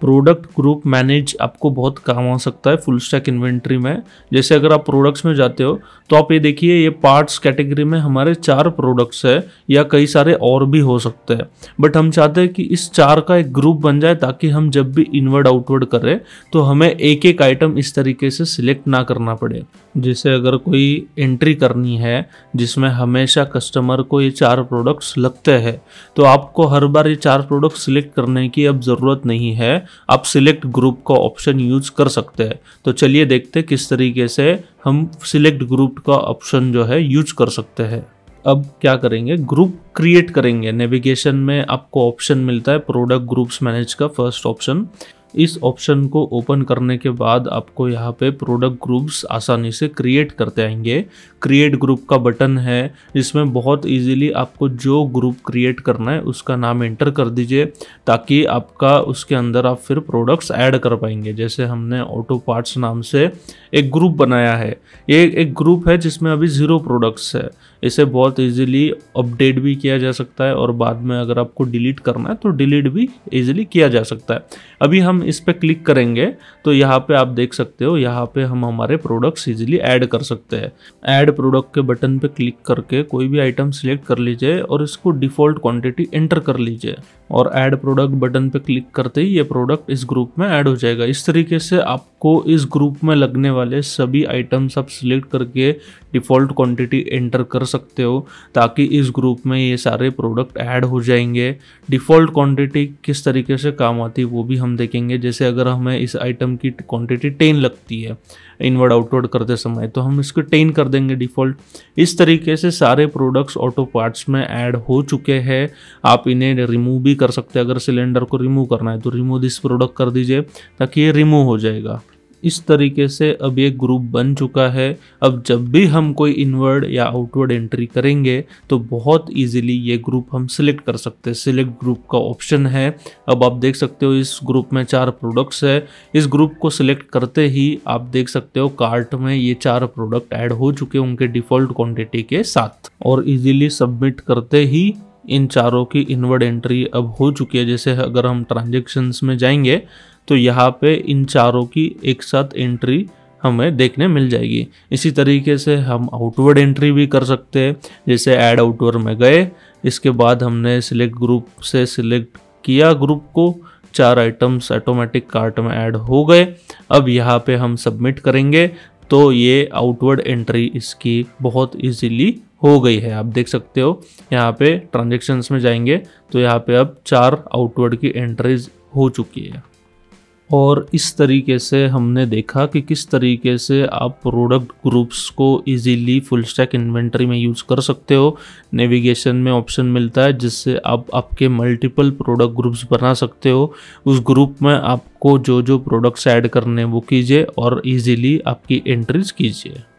product group manage आपको बहुत काम आ सकता है फुल स्टैक इन्वेंट्री में जैसे अगर आप प्रोडक्ट्स में जाते हो तो आप ये देखिए ये पार्ट्स कैटेगरी में हमारे चार प्रोडक्ट्स है या कई सारे और भी हो सकते हैं बट हम चाहते हैं कि इस चार का एक ग्रुप बन जाए ताकि हम जब भी इनवर्ड आउटवर्ड करें तो हमें एक एक आइटम इस तरीके से सिलेक्ट ना करना पड़े जैसे अगर कोई एंट्री करनी है जिसमें हमेशा कस्टमर को ये चार प्रोडक्ट्स लगते हैं तो आपको हर बार ये चार प्रोडक्ट सिलेक्ट करने की अब ज़रूरत नहीं है आप सिलेक्ट ग्रुप का ऑप्शन यूज कर सकते हैं तो चलिए देखते किस तरीके से हम सिलेक्ट ग्रुप का ऑप्शन जो है यूज कर सकते हैं अब क्या करेंगे ग्रुप क्रिएट करेंगे नेविगेशन में आपको ऑप्शन मिलता है प्रोडक्ट ग्रुप्स मैनेज का फर्स्ट ऑप्शन इस ऑप्शन को ओपन करने के बाद आपको यहाँ पे प्रोडक्ट ग्रुप्स आसानी से क्रिएट करते आएंगे क्रिएट ग्रुप का बटन है इसमें बहुत इजीली आपको जो ग्रुप क्रिएट करना है उसका नाम एंटर कर दीजिए ताकि आपका उसके अंदर आप फिर प्रोडक्ट्स ऐड कर पाएंगे जैसे हमने ऑटो पार्ट्स नाम से एक ग्रुप बनाया है ये एक ग्रुप है जिसमें अभी ज़ीरो प्रोडक्ट्स है इसे बहुत ईजिली अपडेट भी किया जा सकता है और बाद में अगर आपको डिलीट करना है तो डिलीट भी ईजिली किया जा सकता है अभी हम इस पर क्लिक करेंगे तो यहाँ पे आप देख सकते हो यहाँ पे हम हमारे प्रोडक्ट्स इजीली ऐड कर सकते हैं ऐड प्रोडक्ट के बटन पे क्लिक करके कोई भी आइटम सिलेक्ट कर लीजिए और इसको डिफ़ॉल्ट क्वांटिटी एंटर कर लीजिए और ऐड प्रोडक्ट बटन पे क्लिक करते ही ये प्रोडक्ट इस ग्रुप में ऐड हो जाएगा इस तरीके से आप आपको इस ग्रुप में लगने वाले सभी आइटम्स आप सिलेक्ट करके डिफ़ॉल्ट क्वांटिटी एंटर कर सकते हो ताकि इस ग्रुप में ये सारे प्रोडक्ट ऐड हो जाएंगे डिफ़ॉल्ट क्वांटिटी किस तरीके से काम आती है वो भी हम देखेंगे जैसे अगर हमें इस आइटम की क्वांटिटी टेन लगती है इनवर्ड आउटवर्ड करते समय तो हम इसको टेन कर देंगे डिफ़ॉल्ट इस तरीके से सारे प्रोडक्ट्स ऑटो पार्ट्स में ऐड हो चुके हैं आप इन्हें रिमूव भी कर सकते हैं अगर सिलेंडर को रिमूव करना है तो रिमूव दिस प्रोडक्ट कर दीजिए ताकि ये रिमूव हो जाएगा इस तरीके से अब ये ग्रुप बन चुका है अब जब भी हम कोई इनवर्ड या आउटवर्ड एंट्री करेंगे तो बहुत इजीली ये ग्रुप हम सिलेक्ट कर सकते हैं सिलेक्ट ग्रुप का ऑप्शन है अब आप देख सकते हो इस ग्रुप में चार प्रोडक्ट्स है इस ग्रुप को सिलेक्ट करते ही आप देख सकते हो कार्ट में ये चार प्रोडक्ट ऐड हो चुके उनके डिफ़ॉल्ट क्वान्टिटी के साथ और ईजिली सबमिट करते ही इन चारों की इनवर्ड एंट्री अब हो चुकी है जैसे अगर हम ट्रांजेक्शन्स में जाएंगे तो यहाँ पे इन चारों की एक साथ एंट्री हमें देखने मिल जाएगी इसी तरीके से हम आउटवर्ड एंट्री भी कर सकते हैं जैसे ऐड आउटवर्ड में गए इसके बाद हमने सिलेक्ट ग्रुप से सिलेक्ट किया ग्रुप को चार आइटम्स ऑटोमेटिक कार्ट में ऐड हो गए अब यहाँ पे हम सबमिट करेंगे तो ये आउटवर्ड एंट्री इसकी बहुत इजीली हो गई है आप देख सकते हो यहाँ पे ट्रांजेक्शन्स में जाएंगे तो यहाँ पे अब चार आउटवर्ड की एंट्रीज हो चुकी है और इस तरीके से हमने देखा कि किस तरीके से आप प्रोडक्ट ग्रुप्स को इजीली फुल स्टैक इन्वेंट्री में यूज़ कर सकते हो नेविगेशन में ऑप्शन मिलता है जिससे आप आपके मल्टीपल प्रोडक्ट ग्रुप्स बना सकते हो उस ग्रुप में आपको जो जो प्रोडक्ट्स ऐड करने वो कीजिए और इजीली आपकी एंट्रीज कीजिए